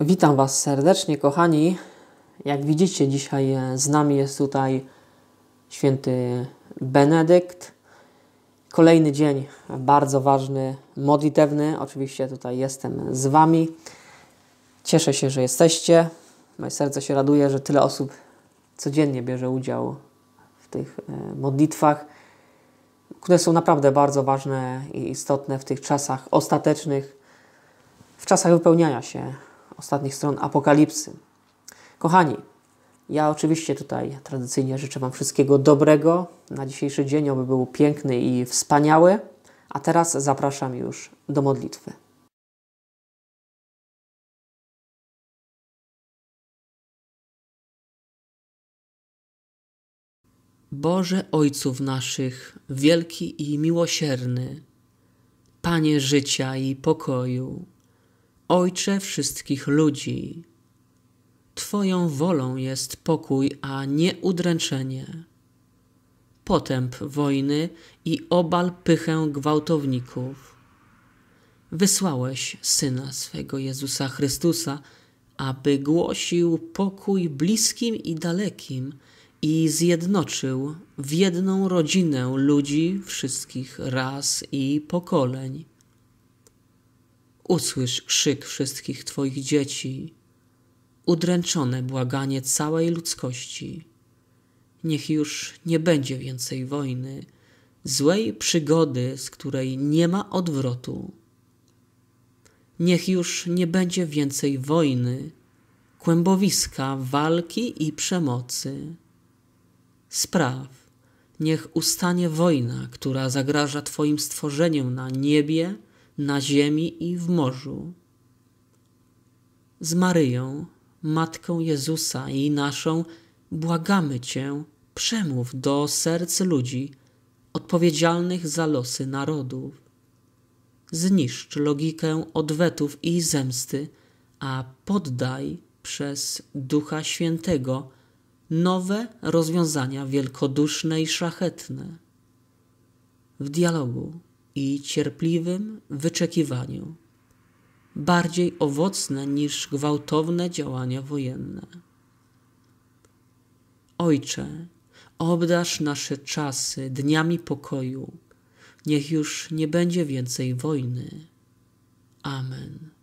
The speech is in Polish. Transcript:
Witam Was serdecznie, kochani. Jak widzicie, dzisiaj z nami jest tutaj święty Benedykt. Kolejny dzień, bardzo ważny, modlitewny. Oczywiście tutaj jestem z Wami. Cieszę się, że jesteście. Moje serce się raduje, że tyle osób codziennie bierze udział w tych e, modlitwach, które są naprawdę bardzo ważne i istotne w tych czasach ostatecznych, w czasach wypełniania się ostatnich stron Apokalipsy. Kochani, ja oczywiście tutaj tradycyjnie życzę Wam wszystkiego dobrego na dzisiejszy dzień, aby był piękny i wspaniały, a teraz zapraszam już do modlitwy. Boże Ojców naszych, wielki i miłosierny, Panie życia i pokoju Ojcze wszystkich ludzi, Twoją wolą jest pokój, a nie udręczenie. Potęp wojny i obal pychę gwałtowników. Wysłałeś Syna swego Jezusa Chrystusa, aby głosił pokój bliskim i dalekim i zjednoczył w jedną rodzinę ludzi wszystkich ras i pokoleń Usłysz krzyk wszystkich Twoich dzieci, udręczone błaganie całej ludzkości. Niech już nie będzie więcej wojny, złej przygody, z której nie ma odwrotu. Niech już nie będzie więcej wojny, kłębowiska, walki i przemocy. Spraw, niech ustanie wojna, która zagraża Twoim stworzeniom na niebie, na ziemi i w morzu. Z Maryją, Matką Jezusa i naszą, błagamy Cię, przemów do serc ludzi odpowiedzialnych za losy narodów. Zniszcz logikę odwetów i zemsty, a poddaj przez Ducha Świętego nowe rozwiązania wielkoduszne i szlachetne. W dialogu i cierpliwym wyczekiwaniu, bardziej owocne niż gwałtowne działania wojenne. Ojcze, obdasz nasze czasy dniami pokoju, niech już nie będzie więcej wojny. Amen.